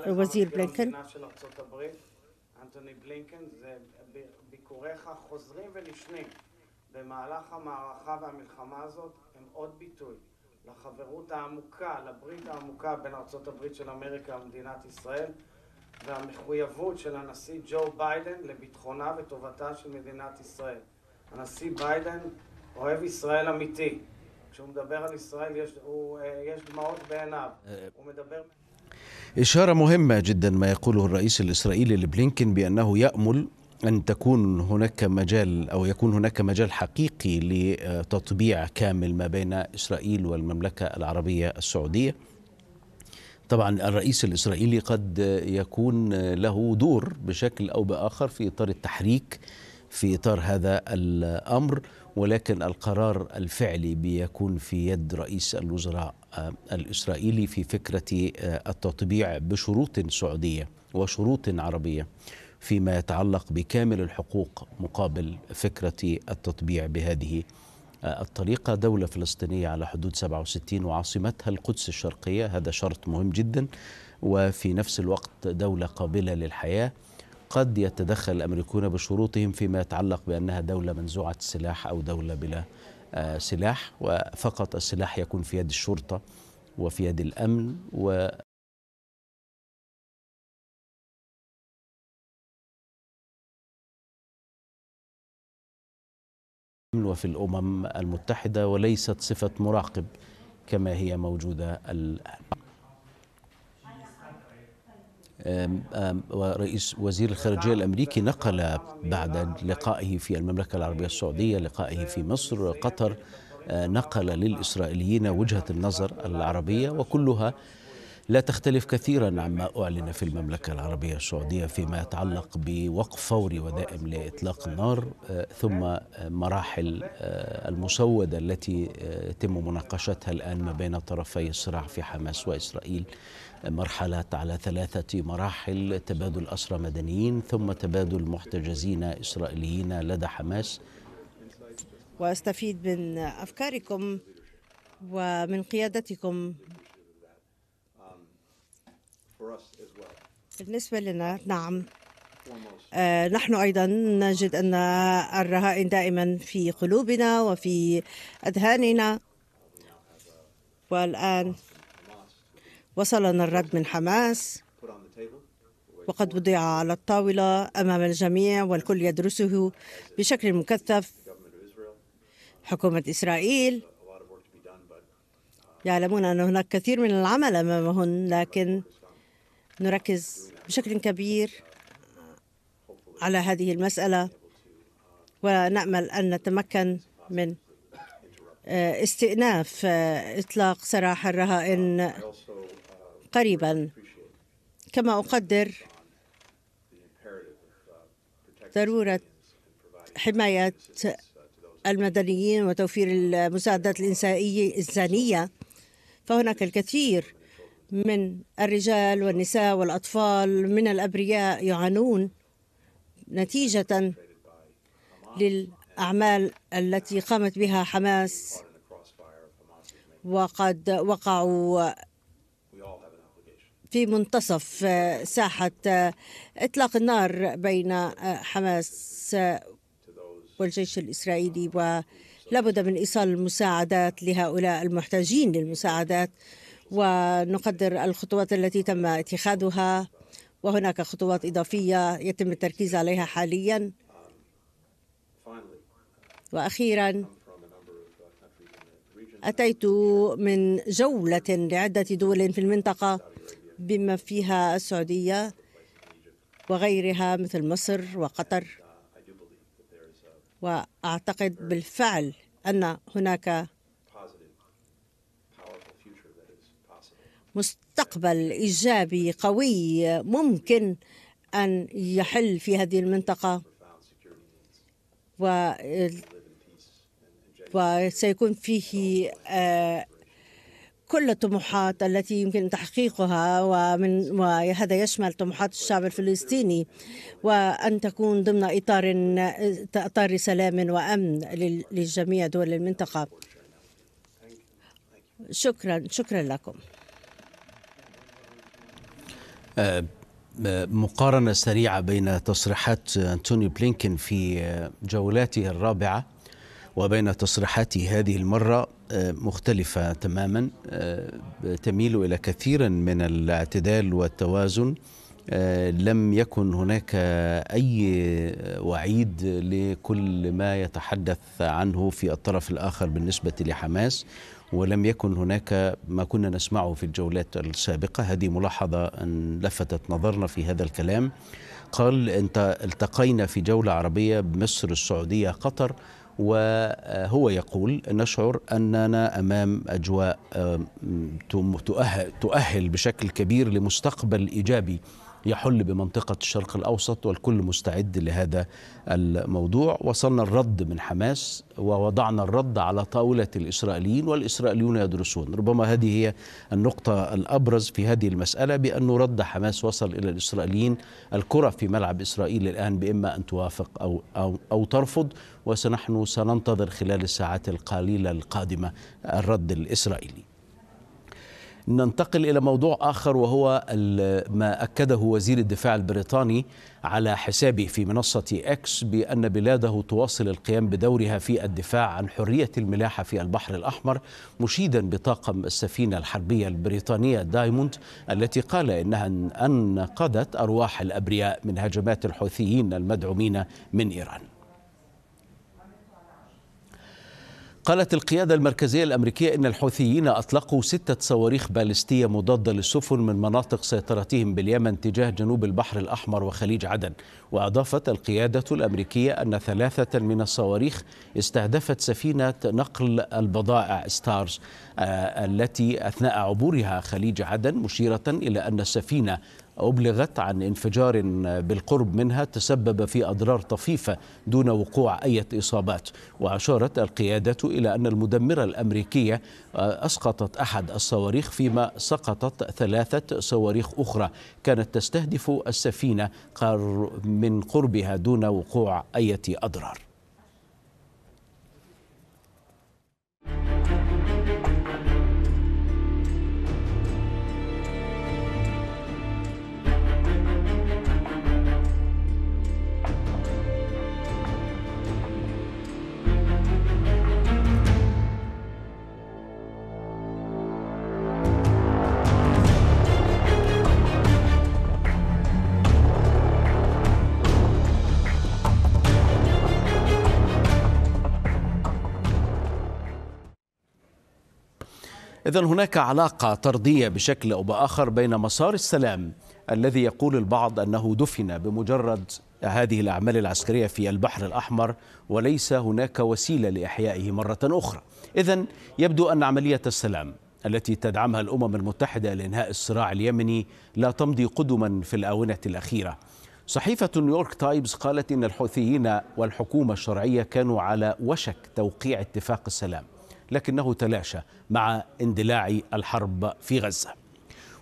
وزير بلينكن במהלך המערכה והמלחמה הזאת הם עוד ביטוי לחברות העמוקה, לברית העמוקה בין ארצות הברית של אמריקה ומדינת ישראל והמחויבות של הנשיא ג'ו ביידן לביטחונה וטובתה של מדינת ישראל. הנשיא ביידן אוהב ישראל אמיתי, إشارة مهمة جدا ما يقوله الرئيس الإسرائيلي لبلينكن بأنه يأمل أن تكون هناك مجال أو يكون هناك مجال حقيقي لتطبيع كامل ما بين إسرائيل والمملكة العربية السعودية طبعا الرئيس الإسرائيلي قد يكون له دور بشكل أو بآخر في إطار التحريك في إطار هذا الأمر ولكن القرار الفعلي بيكون في يد رئيس الوزراء آه، الإسرائيلي في فكرة آه، التطبيع بشروط سعودية وشروط عربية فيما يتعلق بكامل الحقوق مقابل فكرة التطبيع بهذه آه، الطريقة دولة فلسطينية على حدود 67 وعاصمتها القدس الشرقية هذا شرط مهم جدا وفي نفس الوقت دولة قابلة للحياة قد يتدخل الامريكون بشروطهم فيما يتعلق بانها دوله منزوعه السلاح او دوله بلا آه، سلاح وفقط السلاح يكون في يد الشرطه وفي يد الامن و وفي الامم المتحده وليست صفه مراقب كما هي موجوده الان ورئيس وزير الخارجية الأمريكي نقل بعد لقائه في المملكة العربية السعودية لقائه في مصر قطر أه، نقل للإسرائيليين وجهة النظر العربية وكلها لا تختلف كثيرا عما أعلن في المملكة العربية السعودية فيما يتعلق بوقف فوري ودائم لإطلاق النار أه، ثم مراحل أه، المسودة التي يتم مناقشتها الآن ما بين طرفي الصراع في حماس وإسرائيل مرحلة على ثلاثة مراحل تبادل أسرى مدنيين ثم تبادل محتجزين إسرائيليين لدى حماس وأستفيد من أفكاركم ومن قيادتكم بالنسبة لنا نعم آه، نحن أيضا نجد أن الرهائن دائما في قلوبنا وفي أذهاننا والآن وصلنا الرد من حماس وقد وضع على الطاولة أمام الجميع والكل يدرسه بشكل مكثف حكومة إسرائيل يعلمون أن هناك كثير من العمل أمامهن لكن نركز بشكل كبير على هذه المسألة ونأمل أن نتمكن من آه، استئناف آه، إطلاق سراح الرهائن قريبا كما أقدر ضرورة حماية المدنيين وتوفير المساعدات الإنسانية فهناك الكثير من الرجال والنساء والأطفال من الأبرياء يعانون نتيجة للأعمال التي قامت بها حماس وقد وقعوا في منتصف آه، ساحة آه، إطلاق النار بين آه، حماس والجيش الإسرائيلي ولابد من إيصال المساعدات لهؤلاء المحتاجين للمساعدات ونقدر الخطوات التي تم اتخاذها وهناك خطوات إضافية يتم التركيز عليها حاليا وأخيرا أتيت من جولة لعدة دول في المنطقة بما فيها السعودية وغيرها مثل مصر وقطر وأعتقد بالفعل أن هناك مستقبل إيجابي قوي ممكن أن يحل في هذه المنطقة وسيكون فيه آه، كل الطموحات التي يمكن تحقيقها ومن وهذا يشمل طموحات الشعب الفلسطيني وأن تكون ضمن إطار إطار سلام وأمن لجميع دول المنطقة شكرا شكرا لكم آه، مقارنة سريعة بين تصريحات أنتوني بلينكين في جولاته الرابعة وبين تصريحاته هذه المرة مختلفة تماما آه، تميل إلى كثير من الاعتدال والتوازن آه، لم يكن هناك أي وعيد لكل ما يتحدث عنه في الطرف الآخر بالنسبة لحماس ولم يكن هناك ما كنا نسمعه في الجولات السابقة هذه ملاحظة أن لفتت نظرنا في هذا الكلام قال أنت التقينا في جولة عربية بمصر السعودية قطر وهو يقول نشعر أننا أمام أجواء تؤهل بشكل كبير لمستقبل إيجابي يحل بمنطقة الشرق الأوسط والكل مستعد لهذا الموضوع وصلنا الرد من حماس ووضعنا الرد على طاولة الإسرائيليين والإسرائيليون يدرسون ربما هذه هي النقطة الأبرز في هذه المسألة بأن رد حماس وصل إلى الإسرائيليين الكرة في ملعب إسرائيل الآن بإما أن توافق أو, أو, أو ترفض وسنحن سننتظر خلال الساعات القليلة القادمة الرد الإسرائيلي ننتقل إلى موضوع آخر وهو ما أكده وزير الدفاع البريطاني على حسابه في منصة إكس بأن بلاده تواصل القيام بدورها في الدفاع عن حرية الملاحة في البحر الأحمر مشيدا بطاقم السفينة الحربية البريطانية دايموند التي قال إنها أنقذت أرواح الأبرياء من هجمات الحوثيين المدعومين من إيران قالت القيادة المركزية الأمريكية إن الحوثيين أطلقوا ستة صواريخ باليستية مضادة للسفن من مناطق سيطرتهم باليمن تجاه جنوب البحر الأحمر وخليج عدن وأضافت القيادة الأمريكية أن ثلاثة من الصواريخ استهدفت سفينة نقل البضائع ستارز آه، التي أثناء عبورها خليج عدن مشيرة إلى أن السفينة أبلغت عن انفجار بالقرب منها تسبب في أضرار طفيفة دون وقوع أي إصابات وأشارت القيادة إلى أن المدمرة الأمريكية آه، أسقطت أحد الصواريخ فيما سقطت ثلاثة صواريخ أخرى كانت تستهدف السفينة من قربها دون وقوع أي أضرار إذا هناك علاقة طردية بشكل أو بآخر بين مسار السلام الذي يقول البعض أنه دفن بمجرد هذه الأعمال العسكرية في البحر الأحمر وليس هناك وسيلة لإحيائه مرة أخرى إذا يبدو أن عملية السلام التي تدعمها الأمم المتحدة لإنهاء الصراع اليمني لا تمضي قدما في الآونة الأخيرة صحيفة نيويورك تايمز قالت إن الحوثيين والحكومة الشرعية كانوا على وشك توقيع اتفاق السلام لكنه تلاشى مع اندلاع الحرب في غزة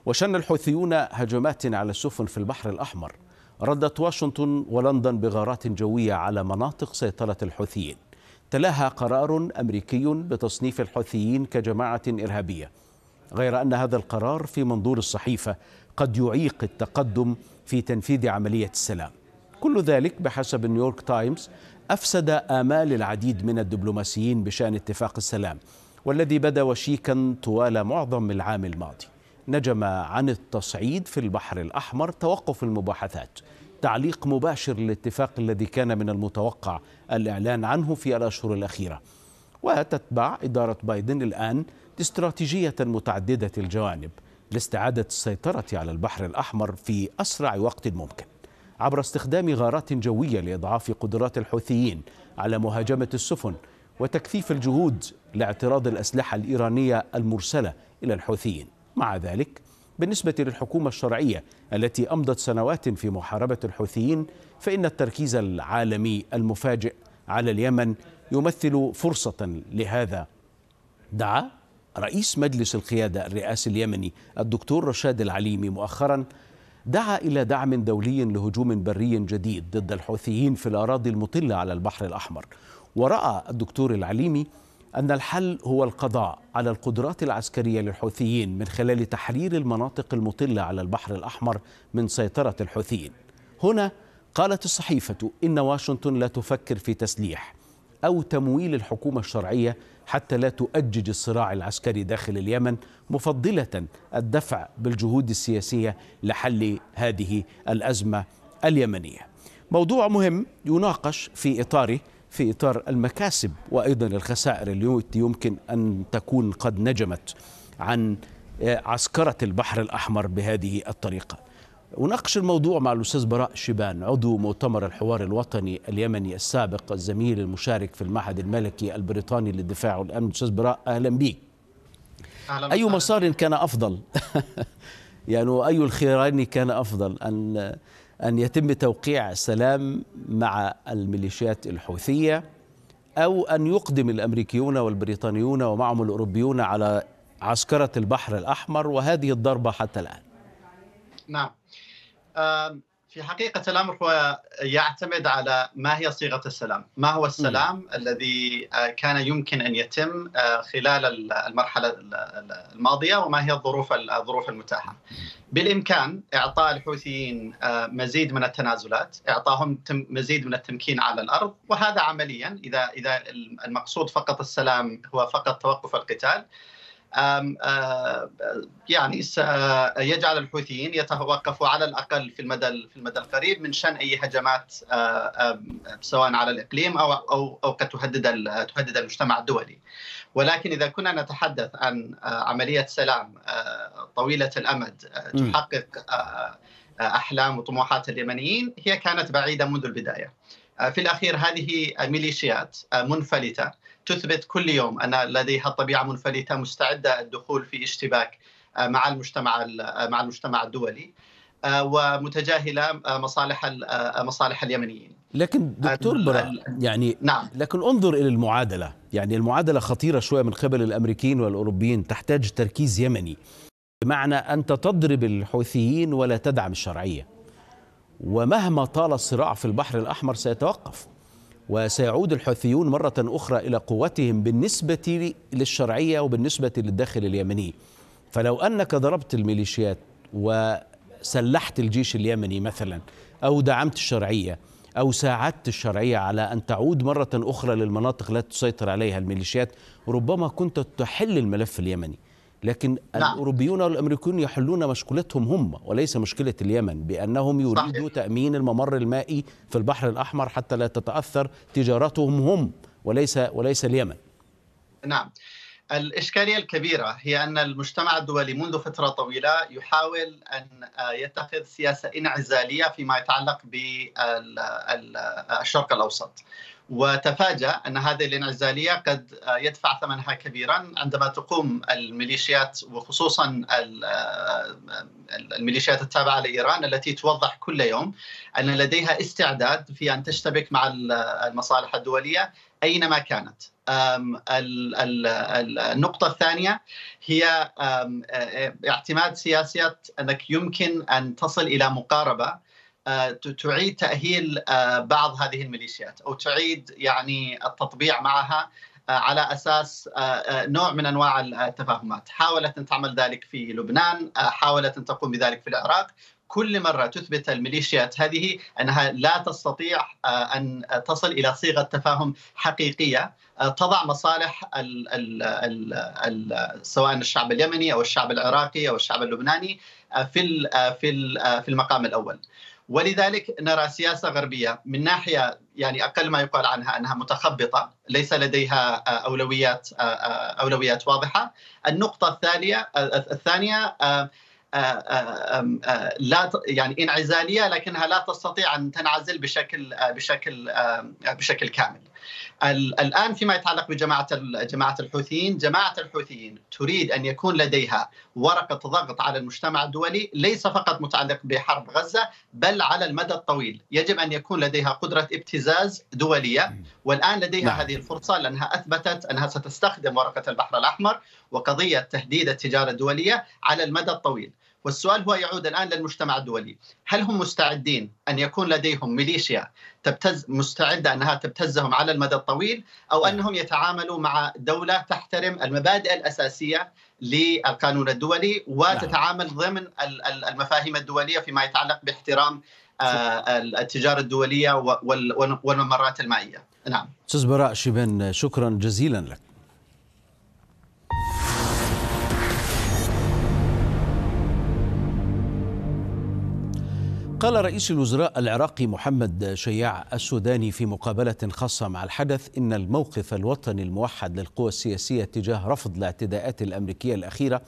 وشن الحوثيون هجمات على السفن في البحر الأحمر ردت واشنطن ولندن بغارات جوية على مناطق سيطرة الحوثيين تلاها قرار أمريكي بتصنيف الحوثيين كجماعة إرهابية غير أن هذا القرار في منظور الصحيفة قد يعيق التقدم في تنفيذ عملية السلام كل ذلك بحسب نيويورك تايمز أفسد آمال العديد من الدبلوماسيين بشأن اتفاق السلام والذي بدا وشيكا طوال معظم العام الماضي نجم عن التصعيد في البحر الأحمر توقف المباحثات تعليق مباشر للاتفاق الذي كان من المتوقع الإعلان عنه في الأشهر الأخيرة وتتبع إدارة بايدن الآن استراتيجية متعددة الجوانب لاستعادة السيطرة على البحر الأحمر في أسرع وقت ممكن عبر استخدام غارات جوية لإضعاف قدرات الحوثيين على مهاجمة السفن وتكثيف الجهود لاعتراض الأسلحة الإيرانية المرسلة إلى الحوثيين مع ذلك بالنسبة للحكومة الشرعية التي أمضت سنوات في محاربة الحوثيين فإن التركيز العالمي المفاجئ على اليمن يمثل فرصة لهذا دعا رئيس مجلس القيادة الرئاسي اليمني الدكتور رشاد العليمي مؤخرا دعا إلى دعم دولي لهجوم بري جديد ضد الحوثيين في الأراضي المطلة على البحر الأحمر ورأى الدكتور العليمي أن الحل هو القضاء على القدرات العسكرية للحوثيين من خلال تحرير المناطق المطلة على البحر الأحمر من سيطرة الحوثيين هنا قالت الصحيفة إن واشنطن لا تفكر في تسليح أو تمويل الحكومة الشرعية حتى لا تؤجج الصراع العسكري داخل اليمن مفضلة الدفع بالجهود السياسية لحل هذه الأزمة اليمنية موضوع مهم يناقش في إطاره في إطار المكاسب وأيضا الخسائر التي يمكن أن تكون قد نجمت عن آه، عسكرة البحر الأحمر بهذه الطريقة وناقش الموضوع مع الأستاذ براء شيبان عضو مؤتمر الحوار الوطني اليمني السابق الزميل المشارك في المعهد الملكي البريطاني للدفاع والأمن أستاذ براء أهلا بك أهلا أي مسار كان أفضل يعني أي الخيارين كان أفضل أن أن يتم توقيع سلام مع الميليشيات الحوثية أو أن يقدم الأمريكيون والبريطانيون ومعهم الأوروبيون على عسكرة البحر الأحمر وهذه الضربة حتى الآن نعم في حقيقة الأمر هو يعتمد على ما هي صيغة السلام ما هو السلام م. الذي آه، كان يمكن أن يتم آه، خلال المرحلة الماضية وما هي الظروف الظروف المتاحة بالإمكان إعطاء الحوثيين آه، مزيد من التنازلات إعطاهم مزيد من التمكين على الأرض وهذا عمليا إذا إذا المقصود فقط السلام هو فقط توقف القتال آه، يعني سيجعل آه، الحوثيين يتوقفوا على الاقل في المدى في المدى القريب من شان اي هجمات آه، سواء على الاقليم او او او قد تهدد تهدد المجتمع الدولي. ولكن اذا كنا نتحدث عن عمليه سلام طويله الامد تحقق احلام وطموحات اليمنيين هي كانت بعيده منذ البدايه. في الاخير هذه ميليشيات منفلته تثبت كل يوم ان لديها طبيعه منفلته مستعده الدخول في اشتباك آه، مع المجتمع آه، مع المجتمع الدولي آه، ومتجاهله مصالح مصالح اليمنيين لكن دكتور برا يعني نعم. لكن انظر الى المعادله يعني المعادله خطيره شويه من قبل الامريكيين والاوروبيين تحتاج تركيز يمني بمعنى انت تضرب الحوثيين ولا تدعم الشرعيه ومهما طال الصراع في البحر الاحمر سيتوقف وسيعود الحوثيون مرة أخرى إلى قوتهم بالنسبة للشرعية وبالنسبة للداخل اليمني فلو أنك ضربت الميليشيات وسلحت الجيش اليمني مثلا أو دعمت الشرعية أو ساعدت الشرعية على أن تعود مرة أخرى للمناطق التي تسيطر عليها الميليشيات ربما كنت تحل الملف اليمني لكن نعم. الأوروبيون والأمريكيون يحلون مشكلتهم هم وليس مشكلة اليمن بأنهم يريدوا صحيح. تأمين الممر المائي في البحر الأحمر حتى لا تتأثر تجارتهم هم وليس وليس اليمن نعم الإشكالية الكبيرة هي أن المجتمع الدولي منذ فترة طويلة يحاول أن آه، يتخذ سياسة انعزالية فيما يتعلق بالشرق الأوسط وتفاجأ أن هذه الانعزالية قد يدفع ثمنها كبيرا عندما تقوم الميليشيات وخصوصا الميليشيات التابعة لإيران التي توضح كل يوم أن لديها استعداد في أن تشتبك مع المصالح الدولية أينما كانت النقطة الثانية هي اعتماد سياسة أنك يمكن أن تصل إلى مقاربة آه، تعيد تاهيل آه، بعض هذه الميليشيات او تعيد يعني التطبيع معها آه، على اساس نوع من انواع التفاهمات، حاولت ان تعمل ذلك في لبنان، حاولت ان تقوم بذلك في العراق، كل مره تثبت الميليشيات هذه انها لا تستطيع ان تصل الى صيغه تفاهم حقيقيه تضع مصالح الـ الـ الـ الـ سواء الشعب اليمني او الشعب العراقي او الشعب اللبناني في في في المقام الاول. ولذلك نرى سياسه غربيه من ناحيه يعني اقل ما يقال عنها انها متخبطه، ليس لديها آه، اولويات آه، آه، اولويات واضحه. النقطه الثانيه الثانيه لا يعني انعزاليه لكنها لا تستطيع ان تنعزل بشكل بشكل بشكل كامل. الان فيما يتعلق بجماعه جماعه الحوثيين، جماعه الحوثيين تريد ان يكون لديها ورقه ضغط على المجتمع الدولي ليس فقط متعلق بحرب غزه بل على المدى الطويل، يجب ان يكون لديها قدره ابتزاز دوليه والان لديها نعم. هذه الفرصه لانها اثبتت انها ستستخدم ورقه البحر الاحمر وقضيه تهديد التجاره الدوليه على المدى الطويل. والسؤال هو يعود الآن للمجتمع الدولي هل هم مستعدين أن يكون لديهم ميليشيا تبتز مستعدة أنها تبتزهم على المدى الطويل أو نعم. أنهم يتعاملوا مع دولة تحترم المبادئ الأساسية للقانون الدولي وتتعامل نعم. ضمن المفاهيم الدولية فيما يتعلق باحترام آه، التجارة الدولية والممرات المائية نعم أستاذ براء شبن شكرا جزيلا لك قال رئيس الوزراء العراقي محمد شياع السوداني في مقابلة خاصة مع الحدث إن الموقف الوطني الموحد للقوى السياسية تجاه رفض الاعتداءات الأمريكية الأخيرة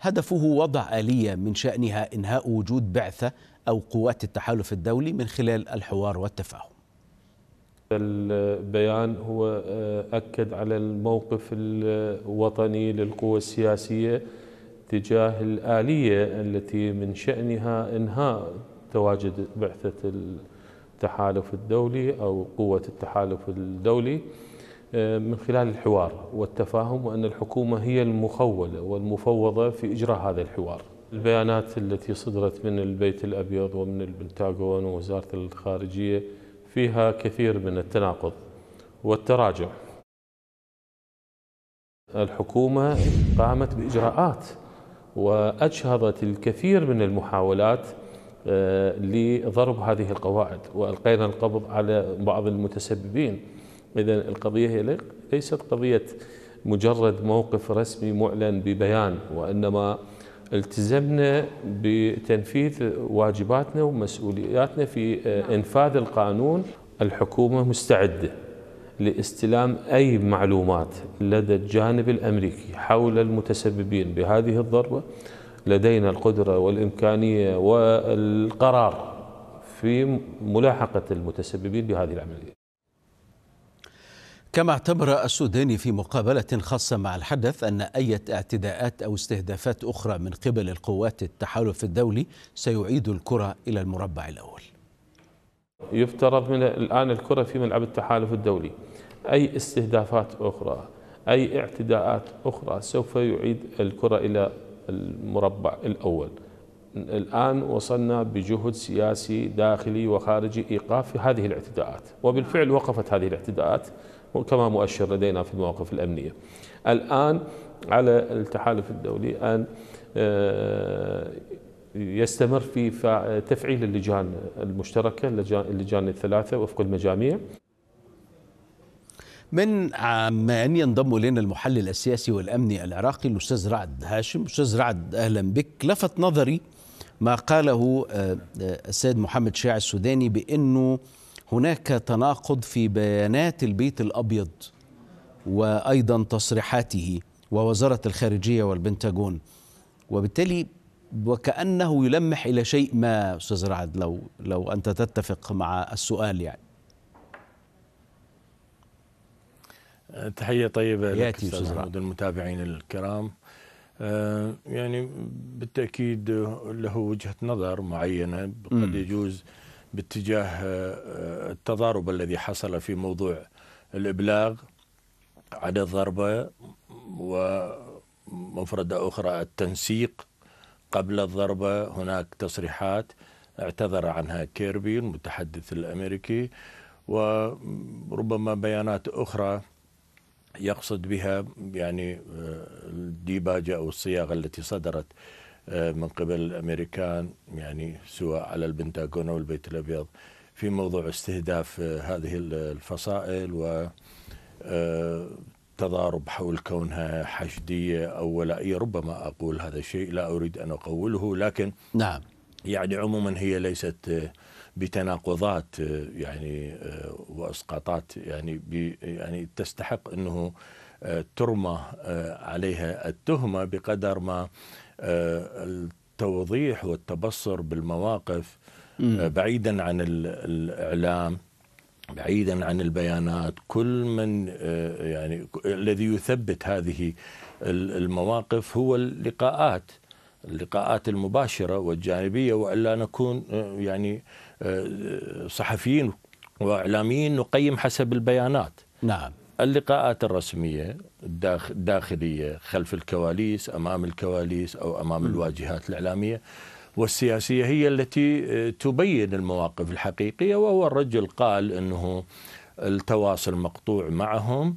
هدفه وضع آلية من شأنها إنهاء وجود بعثة أو قوات التحالف الدولي من خلال الحوار والتفاهم البيان هو آه، أكد على الموقف الوطني للقوى السياسية تجاه الآلية التي من شأنها إنهاء تواجد بعثة التحالف الدولي أو قوة التحالف الدولي آه، من خلال الحوار والتفاهم وأن الحكومة هي المخولة والمفوضة في إجراء هذا الحوار البيانات التي صدرت من البيت الأبيض ومن البنتاغون ووزارة الخارجية فيها كثير من التناقض والتراجع الحكومة قامت بإجراءات وأجهضت الكثير من المحاولات آه، لضرب هذه القواعد والقينا القبض على بعض المتسببين اذا القضيه هي ليست قضيه مجرد موقف رسمي معلن ببيان وانما التزمنا بتنفيذ واجباتنا ومسؤولياتنا في آه، نعم. انفاذ القانون الحكومه مستعده لاستلام اي معلومات لدى الجانب الامريكي حول المتسببين بهذه الضربه لدينا القدرة والإمكانية والقرار في ملاحقة المتسببين بهذه العملية كما اعتبر السوداني في مقابلة خاصة مع الحدث أن أي اعتداءات أو استهدافات أخرى من قبل القوات التحالف الدولي سيعيد الكرة إلى المربع الأول يفترض من الآن الكرة في ملعب التحالف الدولي أي استهدافات أخرى أي اعتداءات أخرى سوف يعيد الكرة إلى المربع الأول الآن وصلنا بجهد سياسي داخلي وخارجي إيقاف هذه الاعتداءات وبالفعل وقفت هذه الاعتداءات كما مؤشر لدينا في المواقف الأمنية الآن على التحالف الدولي أن آه، يستمر في تفعيل اللجان المشتركة اللجان الثلاثة وفق المجاميع من عمان ينضم الينا المحلل السياسي والامني العراقي الاستاذ رعد هاشم استاذ رعد اهلا بك لفت نظري ما قاله آه، آه، السيد محمد شاع السوداني بانه هناك تناقض في بيانات البيت الابيض وايضا تصريحاته ووزاره الخارجيه والبنتاجون وبالتالي وكانه يلمح الى شيء ما استاذ رعد لو لو انت تتفق مع السؤال يعني تحية طيبة للمتابعين المتابعين الكرام آه، يعني بالتأكيد له وجهة نظر معينة قد يجوز باتجاه آه، التضارب الذي حصل في موضوع الإبلاغ على الضربة ومفردة أخرى التنسيق قبل الضربة هناك تصريحات اعتذر عنها كيربي المتحدث الأمريكي وربما بيانات أخرى يقصد بها يعني آه، الديباجة أو الصياغة التي صدرت آه، من قبل الأمريكان يعني سواء على البنتاغون أو البيت الأبيض في موضوع استهداف آه، هذه الفصائل و تضارب حول كونها حشدية أو ولائية ربما أقول هذا الشيء لا أريد أن أقوله لكن نعم يعني عموما هي ليست بتناقضات آه، يعني آه، واسقاطات يعني يعني تستحق انه آه، ترمى عليها التهمه بقدر ما التوضيح والتبصر بالمواقف بعيدا عن الاعلام بعيدا عن البيانات كل من يعني الذي يثبت هذه المواقف هو اللقاءات اللقاءات المباشره والجانبيه والا نكون يعني صحفيين واعلاميين نقيم حسب البيانات نعم اللقاءات الرسميه الداخليه خلف الكواليس امام الكواليس او امام الواجهات الاعلاميه والسياسيه هي التي آه، تبين المواقف الحقيقيه وهو الرجل قال انه التواصل مقطوع معهم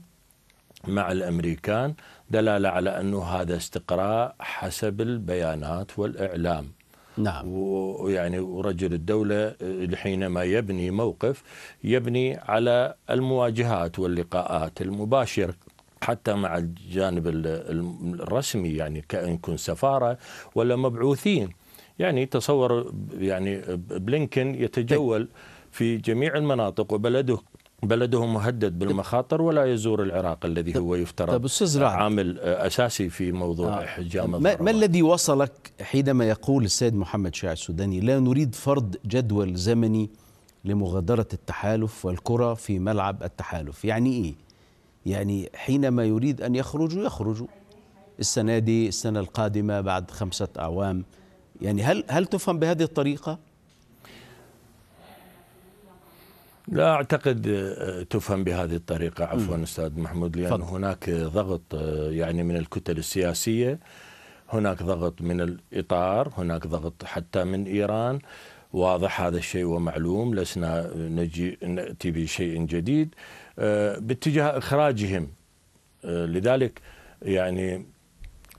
مع الامريكان دلاله على انه هذا استقراء حسب البيانات والاعلام نعم ويعني ورجل الدولة آه، حينما يبني موقف يبني على المواجهات واللقاءات المباشرة حتى مع الجانب الرسمي يعني كأن يكون سفارة ولا مبعوثين يعني تصور يعني بلينكن يتجول طيب. في جميع المناطق وبلده بلده مهدد بالمخاطر ولا يزور العراق الذي هو يفترض طب عامل آه، اساسي في موضوع آه. حجام ما, ما الذي وصلك حينما يقول السيد محمد شاع السوداني لا نريد فرض جدول زمني لمغادرة التحالف والكرة في ملعب التحالف يعني إيه؟ يعني حينما يريد أن يخرجوا يخرجوا السنة دي السنة القادمة بعد خمسة أعوام يعني هل هل تفهم بهذه الطريقة؟ لا اعتقد آه، تفهم بهذه الطريقه عفوا استاذ محمود لان فضل. هناك ضغط آه، يعني من الكتل السياسيه هناك ضغط من الاطار هناك ضغط حتى من ايران واضح هذا الشيء ومعلوم لسنا آه، نجي ناتي بشيء جديد باتجاه اخراجهم لذلك يعني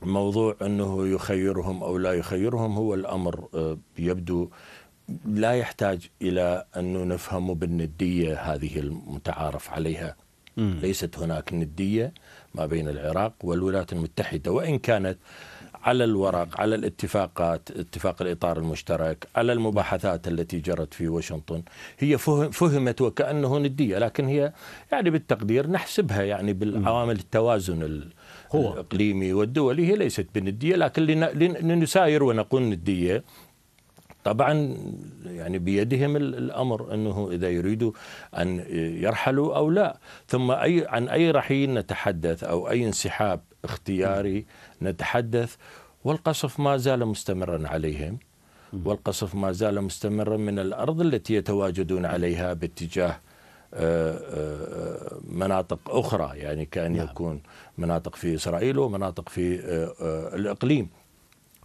موضوع انه يخيرهم او لا يخيرهم هو الامر يبدو لا يحتاج الى انه نفهمه بالنديه هذه المتعارف عليها م. ليست هناك نديه ما بين العراق والولايات المتحده وان كانت على الورق على الاتفاقات اتفاق الاطار المشترك على المباحثات التي جرت في واشنطن هي فهمت وكانه نديه لكن هي يعني بالتقدير نحسبها يعني بالعوامل التوازن هو. الاقليمي والدولي هي ليست بنديه لكن لنساير ونقول نديه طبعا يعني بيدهم الامر انه اذا يريدوا ان يرحلوا او لا، ثم اي عن اي رحيل نتحدث او اي انسحاب اختياري نتحدث والقصف ما زال مستمرا عليهم والقصف ما زال مستمرا من الارض التي يتواجدون عليها باتجاه آه، آه، مناطق اخرى يعني كان نعم. يكون مناطق في اسرائيل ومناطق في آه، الاقليم.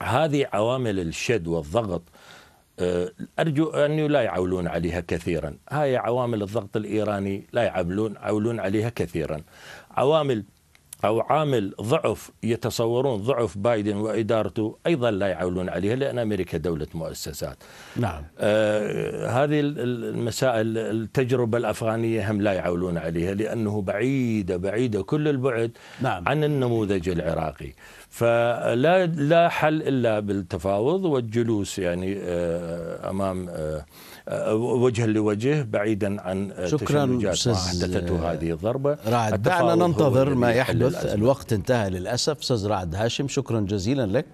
هذه عوامل الشد والضغط أه، أرجو أن لا يعولون عليها كثيرا هاي عوامل الضغط الإيراني لا يعولون عليها كثيرا عوامل أو عامل ضعف يتصورون ضعف بايدن وإدارته أيضا لا يعولون عليها لأن أمريكا دولة مؤسسات نعم آه هذه المسائل التجربة الأفغانية هم لا يعولون عليها لأنه بعيدة بعيدة كل البعد نعم. عن النموذج العراقي فلا لا حل إلا بالتفاوض والجلوس يعني آه أمام آه وجها لوجه بعيدا عن شكرا استاذ هذه الضربه رعد دعنا ننتظر ما يحدث الوقت انتهى للاسف استاذ رعد هاشم شكرا جزيلا لك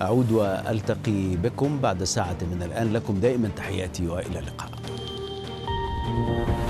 اعود والتقي بكم بعد ساعه من الان لكم دائما تحياتي والى اللقاء